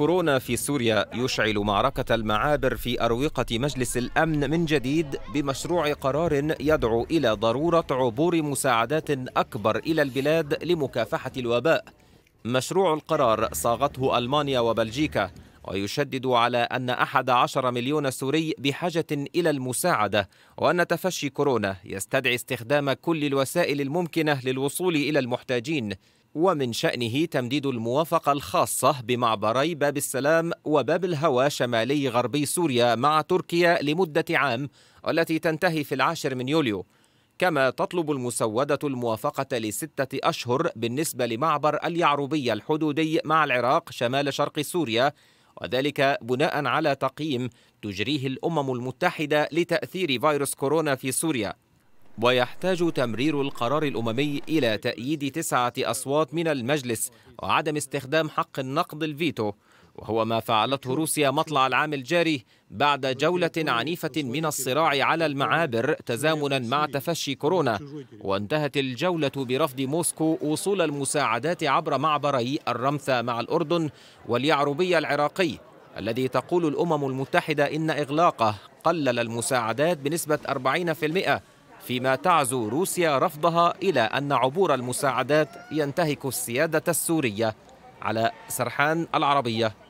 كورونا في سوريا يشعل معركة المعابر في أروقة مجلس الأمن من جديد بمشروع قرار يدعو إلى ضرورة عبور مساعدات أكبر إلى البلاد لمكافحة الوباء. مشروع القرار صاغته ألمانيا وبلجيكا ويشدد على أن أحد عشر مليون سوري بحاجة إلى المساعدة وأن تفشي كورونا يستدعي استخدام كل الوسائل الممكنة للوصول إلى المحتاجين ومن شأنه تمديد الموافقة الخاصة بمعبري باب السلام وباب الهوى شمالي غربي سوريا مع تركيا لمدة عام والتي تنتهي في العاشر من يوليو كما تطلب المسودة الموافقة لستة أشهر بالنسبة لمعبر اليعربية الحدودي مع العراق شمال شرق سوريا وذلك بناء على تقييم تجريه الأمم المتحدة لتأثير فيروس كورونا في سوريا ويحتاج تمرير القرار الأممي إلى تأييد تسعة أصوات من المجلس وعدم استخدام حق النقد الفيتو وهو ما فعلته روسيا مطلع العام الجاري بعد جولة عنيفة من الصراع على المعابر تزامنا مع تفشي كورونا وانتهت الجولة برفض موسكو وصول المساعدات عبر معبري الرمثة مع الأردن واليعربية العراقي الذي تقول الأمم المتحدة إن إغلاقه قلل المساعدات بنسبة 40% فيما تعزو روسيا رفضها إلى أن عبور المساعدات ينتهك السيادة السورية على سرحان العربية